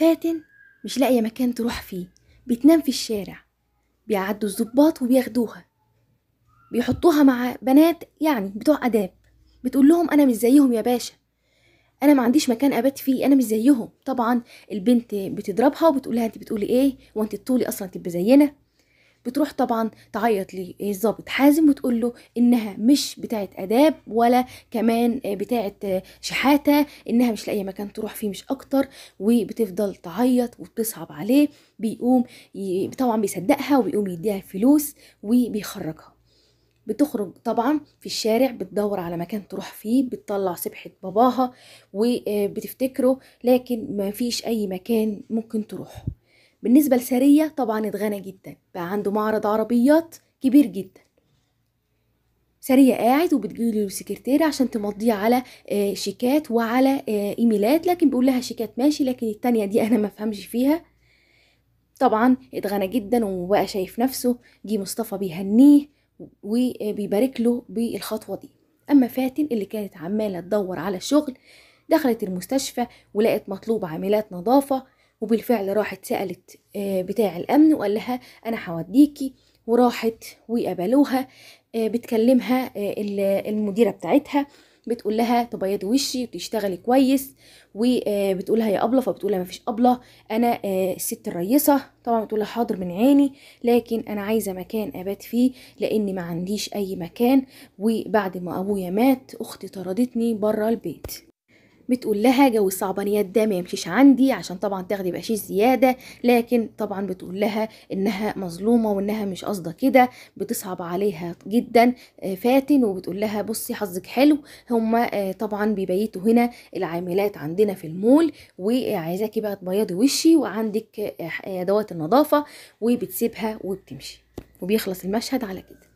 فاتن مش لاقية مكان تروح فيه بتنام في الشارع بيعدوا الظباط وبياخدوها بيحطوها مع بنات يعني بتوع أداب بتقول لهم أنا مش زيهم يا باشا أنا ما عنديش مكان أبات فيه أنا مش زيهم طبعا البنت بتضربها وبتقولها أنت بتقولي إيه وأنت تطولي أصلا تبقى زينا بتروح طبعا تعيط للظابط إيه حازم وتقول له انها مش بتاعه اداب ولا كمان بتاعه شحاته انها مش لاقيه مكان تروح فيه مش اكتر وبتفضل تعيط وبتصعب عليه بيقوم ي... طبعا بيصدقها وبيقوم يديها فلوس وبيخرجها بتخرج طبعا في الشارع بتدور على مكان تروح فيه بتطلع سبحة باباها وبتفتكره لكن مفيش أي مكان ممكن تروحه بالنسبة لسارية طبعا اتغنى جدا بقى عنده معرض عربيات كبير جدا سارية قاعد وبتجيله السكرتيرة عشان تمضيه على آه، شيكات وعلى آه، ايميلات لكن بيقول لها شيكات ماشي لكن التانية دي انا ما فهمش فيها طبعا اتغنى جدا وبقى شايف نفسه جه مصطفى بيهنيه وبيبارك له بالخطوة دي اما فاتن اللي كانت عمالة تدور على شغل دخلت المستشفى ولقت مطلوب عاملات نظافة وبالفعل راحت سألت آه، بتاع الأمن وقال لها أنا هوديكي وراحت وقبلوها آه، بتكلمها آه، المديرة بتاعتها بتقول لها تبيض وشي بتشتغلي كويس وبتقولها يا ابله فبتقول لها مفيش ابله انا الست الريسه طبعا بتقول لها حاضر من عيني لكن انا عايزه مكان ابات فيه لاني ما عنديش اي مكان وبعد ما ابويا مات اختي طردتني بره البيت بتقول لها جو الصعبانيات ده ما يمشيش عندي عشان طبعا تاخدي بقشيش زياده لكن طبعا بتقول لها انها مظلومه وانها مش قصده كده بتصعب عليها جدا آه، فاتن وبتقول لها بصي حظك حلو هما آه، طبعا بيبيتوا هنا العاملات عندنا في المول وعايزاكي بقى تبيضي وشي وعندك آه، ادوات النظافه وبتسيبها وبتمشي وبيخلص المشهد على كده